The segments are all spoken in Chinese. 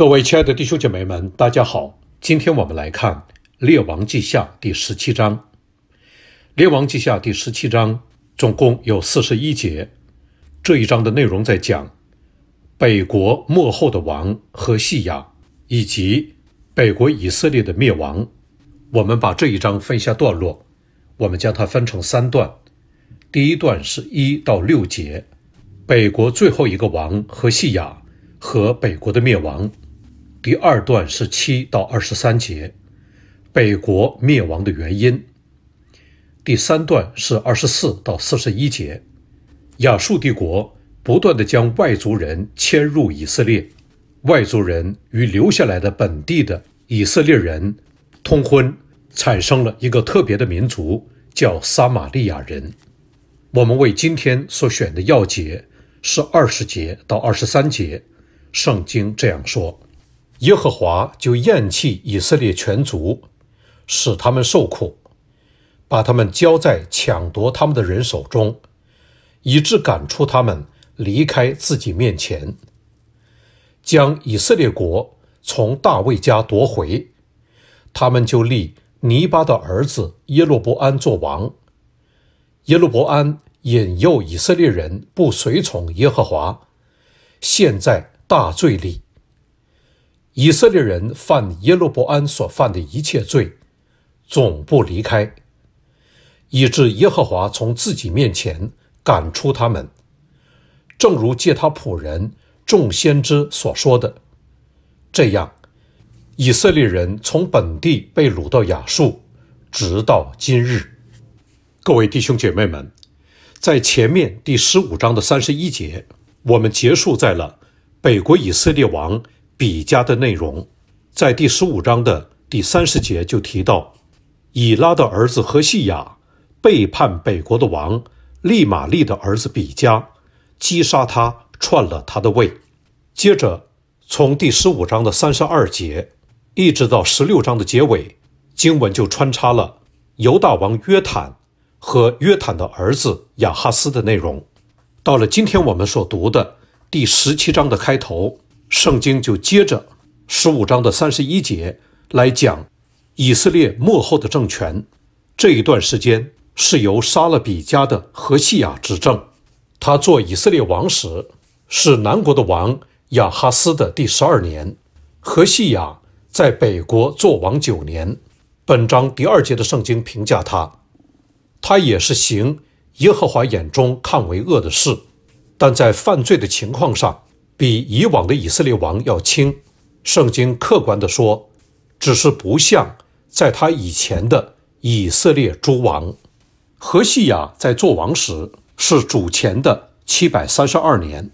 各位亲爱的弟兄姐妹们，大家好！今天我们来看《列王记下》第十七章。《列王记下》第十七章总共有四十一节。这一章的内容在讲北国末后的王和西雅以及北国以色列的灭亡。我们把这一章分下段落，我们将它分成三段。第一段是一到六节，北国最后一个王和西雅和北国的灭亡。第二段是七到二十三节，北国灭亡的原因。第三段是二十四到四十一节，亚述帝国不断的将外族人迁入以色列，外族人与留下来的本地的以色列人通婚，产生了一个特别的民族，叫撒玛利亚人。我们为今天所选的要节是二十节到二十三节，圣经这样说。耶和华就厌弃以色列全族，使他们受苦，把他们交在抢夺他们的人手中，以致赶出他们离开自己面前，将以色列国从大卫家夺回。他们就立尼巴的儿子耶罗伯安做王。耶罗伯安引诱以色列人不随从耶和华，陷在大罪里。以色列人犯耶路伯安所犯的一切罪，总不离开，以致耶和华从自己面前赶出他们，正如借他仆人众先知所说的。这样，以色列人从本地被掳到亚述，直到今日。各位弟兄姐妹们，在前面第十五章的三十一节，我们结束在了北国以色列王。比加的内容，在第十五章的第三十节就提到，以拉的儿子何西雅背叛北国的王利玛利的儿子比加，击杀他，篡了他的位。接着，从第十五章的三十二节一直到十六章的结尾，经文就穿插了犹大王约坦和约坦的儿子亚哈斯的内容。到了今天我们所读的第十七章的开头。圣经就接着十五章的三十一节来讲以色列幕后的政权。这一段时间是由沙勒比家的何西雅执政。他做以色列王时是南国的王亚哈斯的第十二年。何西雅在北国做王九年。本章第二节的圣经评价他，他也是行耶和华眼中看为恶的事，但在犯罪的情况上。比以往的以色列王要轻，圣经客观的说，只是不像在他以前的以色列诸王。何西亚在做王时是主前的七百三十二年，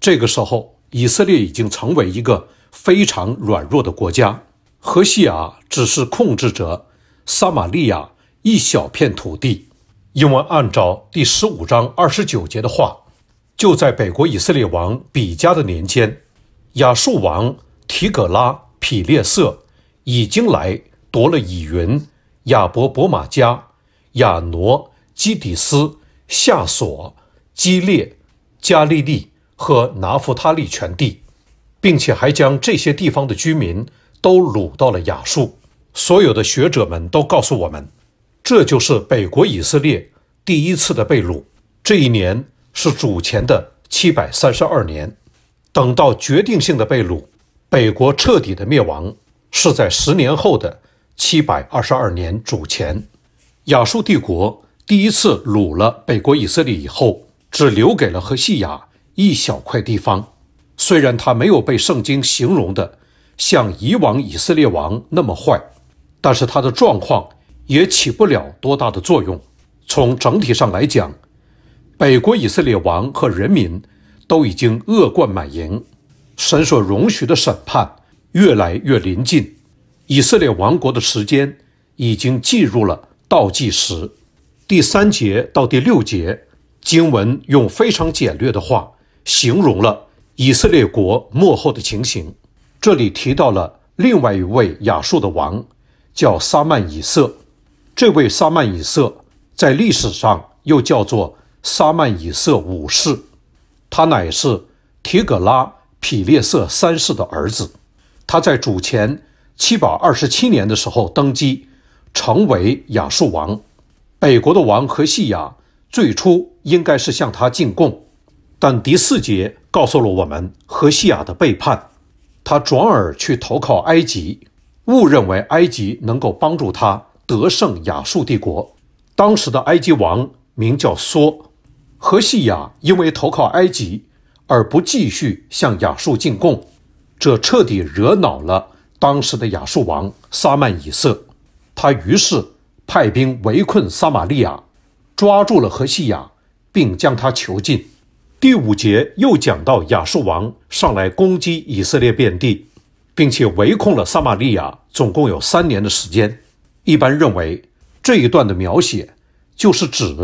这个时候以色列已经成为一个非常软弱的国家。何西亚只是控制着撒玛利亚一小片土地，因为按照第十五章二十九节的话。就在北国以色列王比加的年间，亚述王提格拉匹列色已经来夺了以云、亚伯伯玛加、亚挪、基底斯、夏索、基列、加利利和拿弗他利全地，并且还将这些地方的居民都掳到了亚述。所有的学者们都告诉我们，这就是北国以色列第一次的被掳。这一年。是主前的七百三十二年，等到决定性的被掳，北国彻底的灭亡是在十年后的七百二十二年主前。亚述帝国第一次掳了北国以色列以后，只留给了和西亚一小块地方。虽然他没有被圣经形容的像以往以色列王那么坏，但是他的状况也起不了多大的作用。从整体上来讲。北国以色列王和人民都已经恶贯满盈，神所容许的审判越来越临近。以色列王国的时间已经进入了倒计时。第三节到第六节，经文用非常简略的话形容了以色列国幕后的情形。这里提到了另外一位亚述的王，叫撒曼以色。这位撒曼以色在历史上又叫做。沙曼以色五世，他乃是提格拉匹列瑟三世的儿子。他在主前七百二十七年的时候登基，成为亚述王。北国的王和西雅最初应该是向他进贡，但第四节告诉了我们和西雅的背叛。他转而去投靠埃及，误认为埃及能够帮助他得胜亚述帝国。当时的埃及王名叫索。何西雅因为投靠埃及而不继续向亚述进贡，这彻底惹恼了当时的亚述王撒曼以色。他于是派兵围困撒玛利亚，抓住了何西雅，并将他囚禁。第五节又讲到亚述王上来攻击以色列遍地，并且围困了撒玛利亚，总共有三年的时间。一般认为，这一段的描写就是指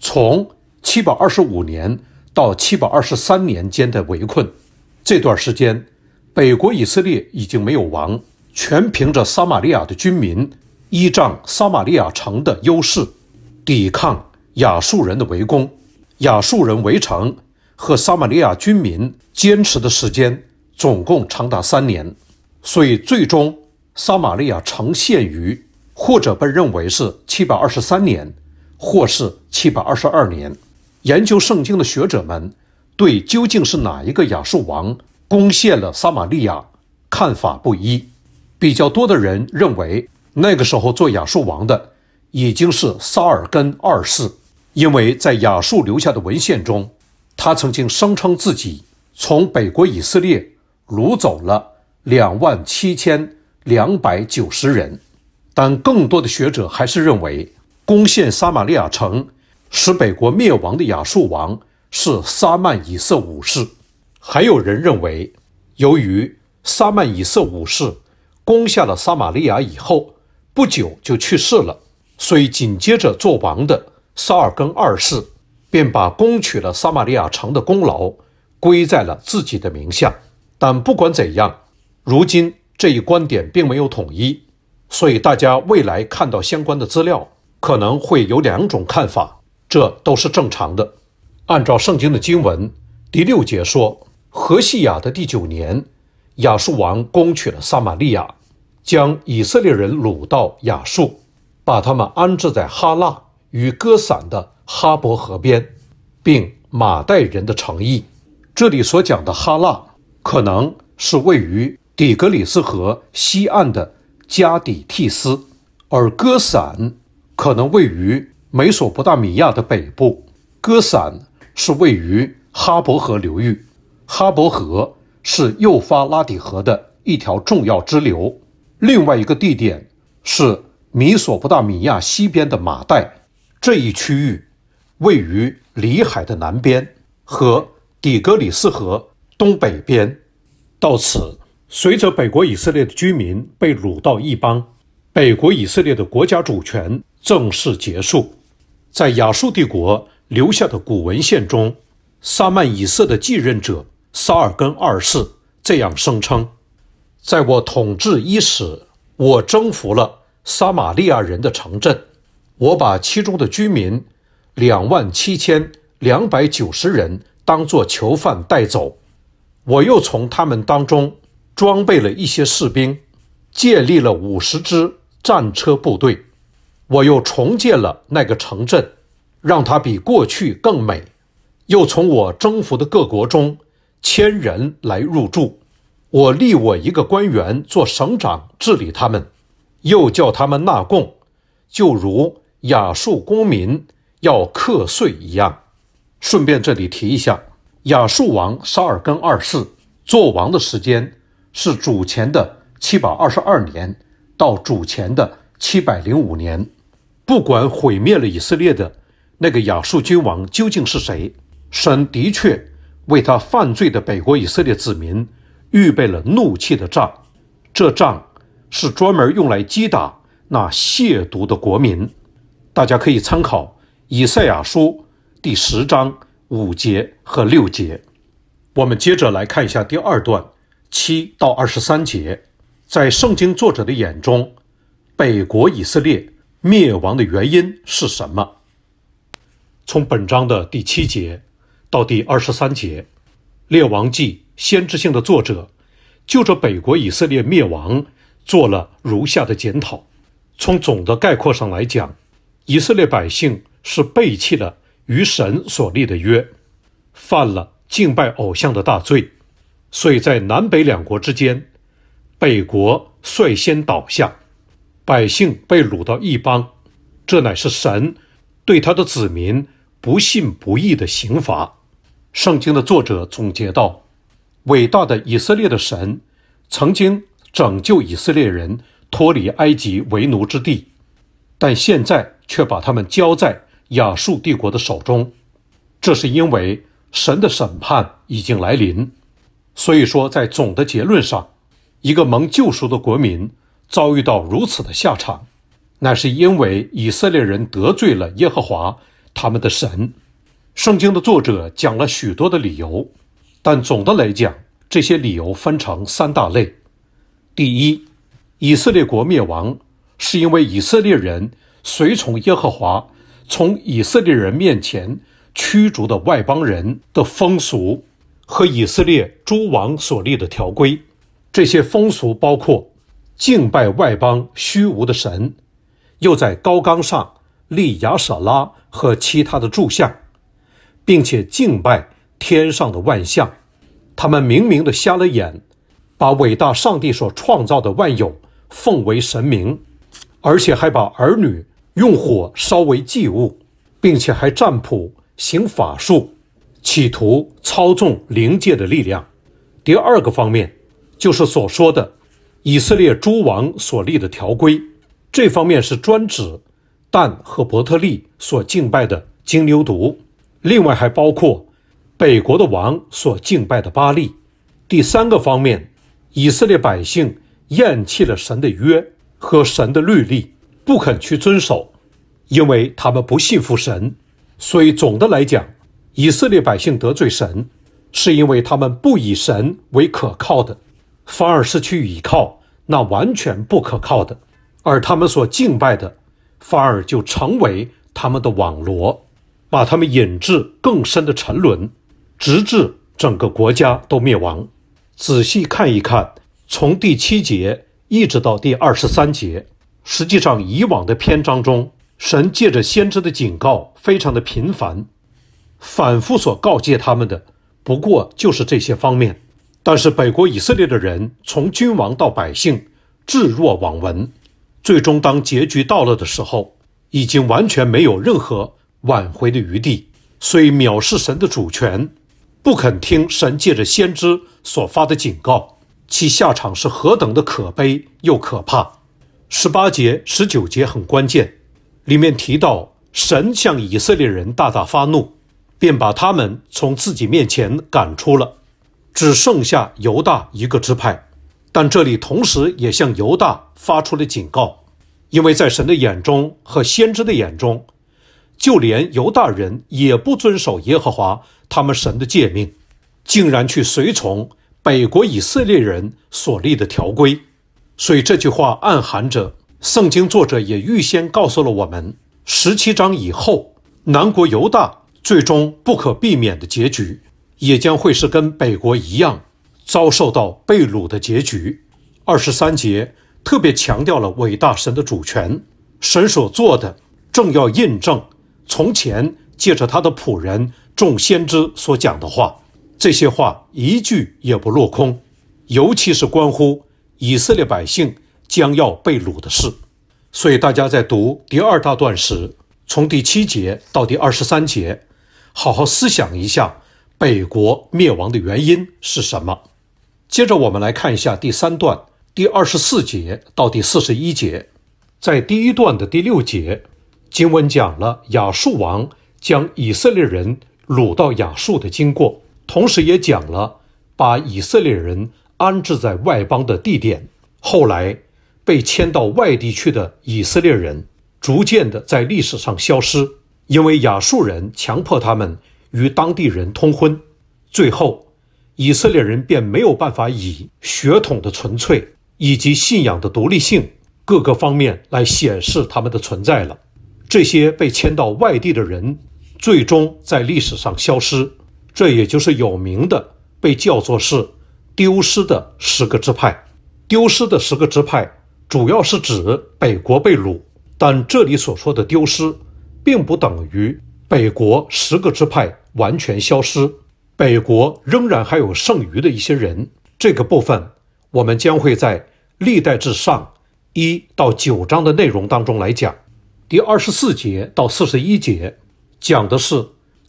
从。七百二十五年到七百二十三年间的围困，这段时间，北国以色列已经没有王，全凭着撒玛利亚的军民依仗撒玛利亚城的优势，抵抗亚述人的围攻。亚述人围城和撒玛利亚军民坚持的时间总共长达三年，所以最终撒玛利亚城陷于或者被认为是七百二十三年，或是七百二十二年。研究圣经的学者们对究竟是哪一个亚述王攻陷了撒玛利亚看法不一。比较多的人认为，那个时候做亚述王的已经是萨尔根二世，因为在亚述留下的文献中，他曾经声称自己从北国以色列掳走了两万七千两百九十人。但更多的学者还是认为，攻陷撒玛利亚城。使北国灭亡的亚述王是沙曼以色五世，还有人认为，由于沙曼以色五世攻下了撒玛利亚以后不久就去世了，所以紧接着做王的沙尔根二世便把攻取了撒玛利亚城的功劳归在了自己的名下。但不管怎样，如今这一观点并没有统一，所以大家未来看到相关的资料可能会有两种看法。这都是正常的。按照圣经的经文，第六节说，何西雅的第九年，亚述王攻取了撒玛利亚，将以色列人掳到亚述，把他们安置在哈拉与歌散的哈伯河边，并马代人的城邑。这里所讲的哈拉，可能是位于底格里斯河西岸的加底替斯，而歌散可能位于。美索不达米亚的北部，戈散是位于哈伯河流域，哈伯河是幼发拉底河的一条重要支流。另外一个地点是美索不达米亚西边的马代，这一区域位于里海的南边和底格里斯河东北边。到此，随着北国以色列的居民被掳到异邦，北国以色列的国家主权正式结束。在亚述帝国留下的古文献中，萨曼以色的继任者沙尔根二世这样声称：“在我统治伊始，我征服了撒玛利亚人的城镇，我把其中的居民两万七千两百九十人当作囚犯带走。我又从他们当中装备了一些士兵，建立了五十支战车部队。”我又重建了那个城镇，让它比过去更美。又从我征服的各国中，千人来入住。我立我一个官员做省长治理他们，又叫他们纳贡，就如亚述公民要课税一样。顺便这里提一下，亚述王沙尔根二世做王的时间是主前的七百二十二年到主前的七百零五年。不管毁灭了以色列的那个亚述君王究竟是谁，神的确为他犯罪的北国以色列子民预备了怒气的仗，这仗是专门用来击打那亵渎的国民。大家可以参考《以赛亚书》第十章五节和六节。我们接着来看一下第二段七到二十三节，在圣经作者的眼中，北国以色列。灭亡的原因是什么？从本章的第七节到第二十三节，《列王记》先知性的作者就着北国以色列灭亡做了如下的检讨：从总的概括上来讲，以色列百姓是背弃了与神所立的约，犯了敬拜偶像的大罪，所以在南北两国之间，北国率先倒下。百姓被掳到异邦，这乃是神对他的子民不信不义的刑罚。圣经的作者总结道：“伟大的以色列的神曾经拯救以色列人脱离埃及为奴之地，但现在却把他们交在亚述帝国的手中，这是因为神的审判已经来临。”所以说，在总的结论上，一个蒙救赎的国民。遭遇到如此的下场，那是因为以色列人得罪了耶和华他们的神。圣经的作者讲了许多的理由，但总的来讲，这些理由分成三大类。第一，以色列国灭亡是因为以色列人随从耶和华，从以色列人面前驱逐的外邦人的风俗和以色列诸王所立的条规。这些风俗包括。敬拜外邦虚无的神，又在高冈上立亚舍拉和其他的柱像，并且敬拜天上的万象。他们明明的瞎了眼，把伟大上帝所创造的万有奉为神明，而且还把儿女用火烧为祭物，并且还占卜行法术，企图操纵灵界的力量。第二个方面就是所说的。以色列诸王所立的条规，这方面是专指但和伯特利所敬拜的金牛犊；另外还包括北国的王所敬拜的巴利。第三个方面，以色列百姓厌弃了神的约和神的律例，不肯去遵守，因为他们不信服神。所以总的来讲，以色列百姓得罪神，是因为他们不以神为可靠的。反而是去依靠，那完全不可靠的；而他们所敬拜的，反而就成为他们的网罗，把他们引至更深的沉沦，直至整个国家都灭亡。仔细看一看，从第七节一直到第二十三节，实际上以往的篇章中，神借着先知的警告，非常的频繁，反复所告诫他们的，不过就是这些方面。但是北国以色列的人，从君王到百姓，置若罔闻。最终，当结局到了的时候，已经完全没有任何挽回的余地。所以，藐视神的主权，不肯听神借着先知所发的警告，其下场是何等的可悲又可怕。十八节、十九节很关键，里面提到神向以色列人大大发怒，便把他们从自己面前赶出了。只剩下犹大一个支派，但这里同时也向犹大发出了警告，因为在神的眼中和先知的眼中，就连犹大人也不遵守耶和华他们神的诫命，竟然去随从北国以色列人所立的条规，所以这句话暗含着，圣经作者也预先告诉了我们，十七章以后南国犹大最终不可避免的结局。也将会是跟北国一样遭受到被掳的结局。二十三节特别强调了伟大神的主权，神所做的正要印证从前借着他的仆人众先知所讲的话，这些话一句也不落空，尤其是关乎以色列百姓将要被掳的事。所以大家在读第二大段时，从第七节到第二十三节，好好思想一下。北国灭亡的原因是什么？接着我们来看一下第三段第二十四节到第四十一节，在第一段的第六节，经文讲了亚述王将以色列人掳到亚述的经过，同时也讲了把以色列人安置在外邦的地点。后来被迁到外地去的以色列人逐渐的在历史上消失，因为亚述人强迫他们。与当地人通婚，最后以色列人便没有办法以血统的纯粹以及信仰的独立性各个方面来显示他们的存在了。这些被迁到外地的人，最终在历史上消失。这也就是有名的被叫做是“丢失的十个支派”。丢失的十个支派主要是指北国被掳，但这里所说的丢失，并不等于。北国十个支派完全消失，北国仍然还有剩余的一些人。这个部分我们将会在历代至上一到九章的内容当中来讲。第二十四节到四十一节讲的是，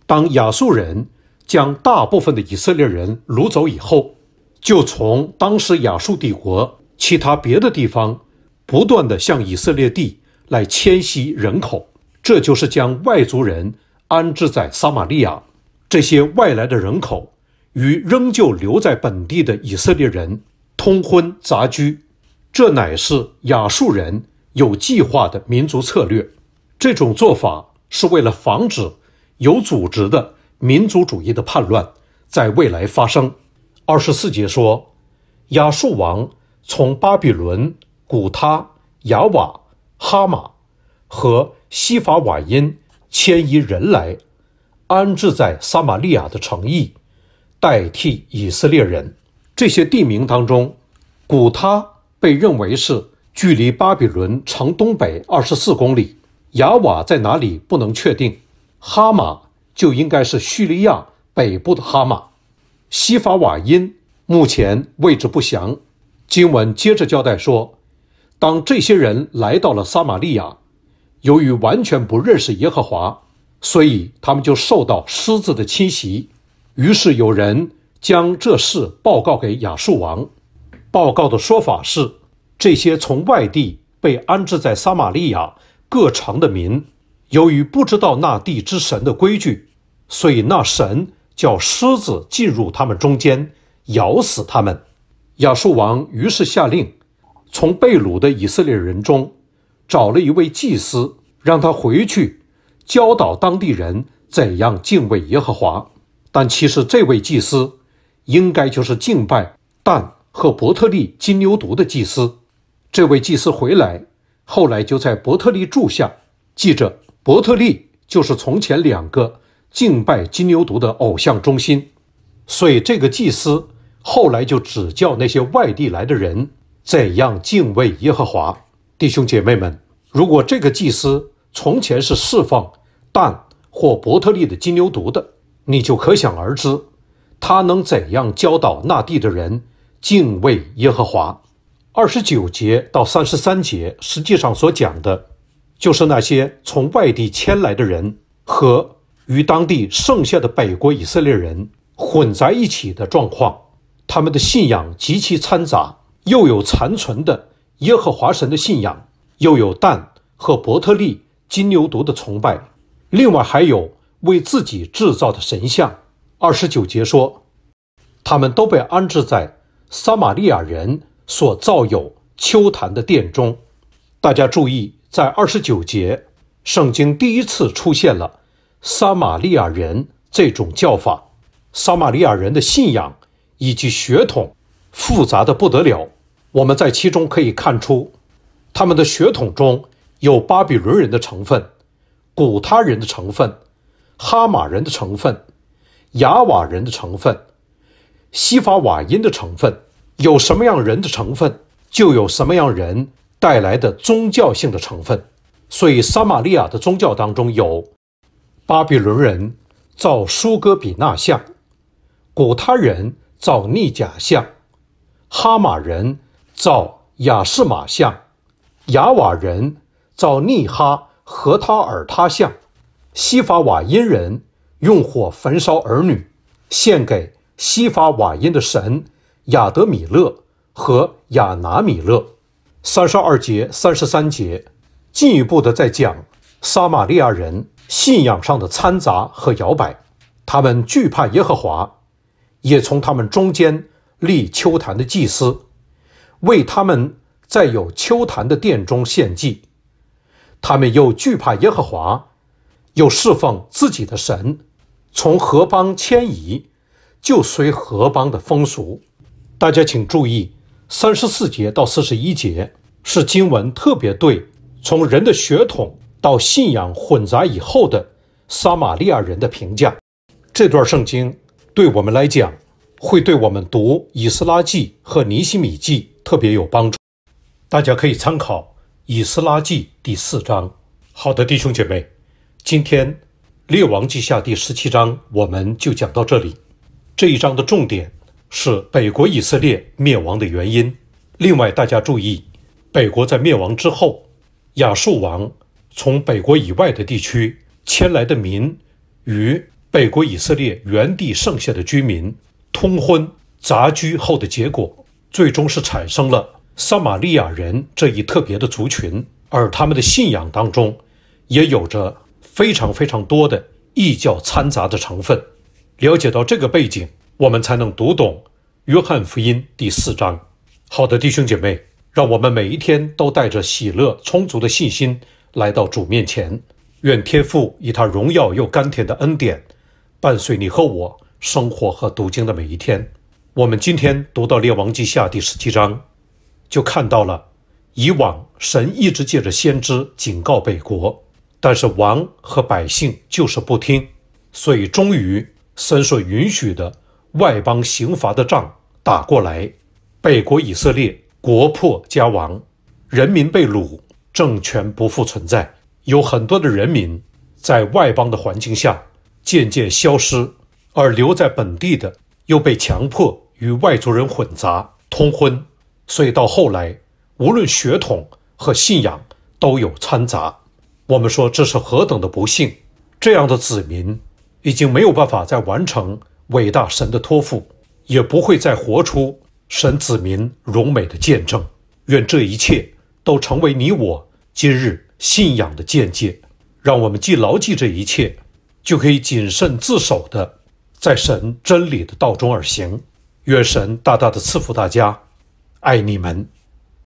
当亚述人将大部分的以色列人掳走以后，就从当时亚述帝国其他别的地方不断的向以色列地来迁徙人口，这就是将外族人。安置在撒玛利亚，这些外来的人口与仍旧留在本地的以色列人通婚杂居，这乃是亚述人有计划的民族策略。这种做法是为了防止有组织的民族主义的叛乱在未来发生。二十四节说，亚述王从巴比伦、古他、雅瓦、哈马和西法瓦因。迁移人来安置在撒玛利亚的城邑，代替以色列人。这些地名当中，古他被认为是距离巴比伦城东北二十四公里。雅瓦在哪里不能确定，哈马就应该是叙利亚北部的哈马。西法瓦因目前位置不详。经文接着交代说，当这些人来到了撒玛利亚。由于完全不认识耶和华，所以他们就受到狮子的侵袭。于是有人将这事报告给亚述王，报告的说法是：这些从外地被安置在撒玛利亚各城的民，由于不知道那地之神的规矩，所以那神叫狮子进入他们中间，咬死他们。亚述王于是下令，从被掳的以色列人中。找了一位祭司，让他回去教导当地人怎样敬畏耶和华。但其实这位祭司应该就是敬拜但和伯特利金牛犊的祭司。这位祭司回来，后来就在伯特利住下。记着，伯特利就是从前两个敬拜金牛犊的偶像中心。所以这个祭司后来就指教那些外地来的人怎样敬畏耶和华。弟兄姐妹们，如果这个祭司从前是释放但或伯特利的金牛犊的，你就可想而知，他能怎样教导那地的人敬畏耶和华？二十九节到三十三节实际上所讲的，就是那些从外地迁来的人和与当地剩下的北国以色列人混在一起的状况，他们的信仰极其掺杂，又有残存的。耶和华神的信仰，又有蛋和伯特利金牛犊的崇拜，另外还有为自己制造的神像。二十九节说，他们都被安置在撒玛利亚人所造有秋坛的殿中。大家注意，在二十九节，圣经第一次出现了撒玛利亚人这种叫法。撒玛利亚人的信仰以及血统复杂的不得了。我们在其中可以看出，他们的血统中有巴比伦人的成分，古他人的成分，哈马人的成分，雅瓦人的成分，西法瓦因的成分，有什么样人的成分，就有什么样人带来的宗教性的成分。所以，撒玛利亚的宗教当中有巴比伦人造苏格比纳像，古他人造逆甲像，哈马人。造雅士马像，雅瓦人造尼哈和他尔他像，西法瓦因人用火焚烧儿女，献给西法瓦因的神亚德米勒和亚拿米勒。三十二节、三十三节进一步的在讲撒玛利亚人信仰上的掺杂和摇摆，他们惧怕耶和华，也从他们中间立秋坛的祭司。为他们在有丘坛的殿中献祭，他们又惧怕耶和华，又侍奉自己的神，从何邦迁移，就随何邦的风俗。大家请注意，三十四节到四十一节是经文特别对从人的血统到信仰混杂以后的撒玛利亚人的评价。这段圣经对我们来讲，会对我们读以斯拉记和尼希米记。特别有帮助，大家可以参考《以斯拉记》第四章。好的，弟兄姐妹，今天《列王记下》第十七章，我们就讲到这里。这一章的重点是北国以色列灭亡的原因。另外，大家注意，北国在灭亡之后，亚述王从北国以外的地区迁来的民与北国以色列原地剩下的居民通婚杂居后的结果。最终是产生了撒玛利亚人这一特别的族群，而他们的信仰当中也有着非常非常多的异教掺杂的成分。了解到这个背景，我们才能读懂《约翰福音》第四章。好的，弟兄姐妹，让我们每一天都带着喜乐、充足的信心来到主面前。愿天父以他荣耀又甘甜的恩典，伴随你和我生活和读经的每一天。我们今天读到《列王记下》第十七章，就看到了以往神一直借着先知警告北国，但是王和百姓就是不听，所以终于神所允许的外邦刑罚的仗打过来，北国以色列国破家亡，人民被掳，政权不复存在，有很多的人民在外邦的环境下渐渐消失，而留在本地的又被强迫。与外族人混杂通婚，所以到后来，无论血统和信仰都有掺杂。我们说这是何等的不幸！这样的子民已经没有办法再完成伟大神的托付，也不会再活出神子民荣美的见证。愿这一切都成为你我今日信仰的见解，让我们既牢记这一切，就可以谨慎自守的在神真理的道中而行。月神大大的赐福大家，爱你们。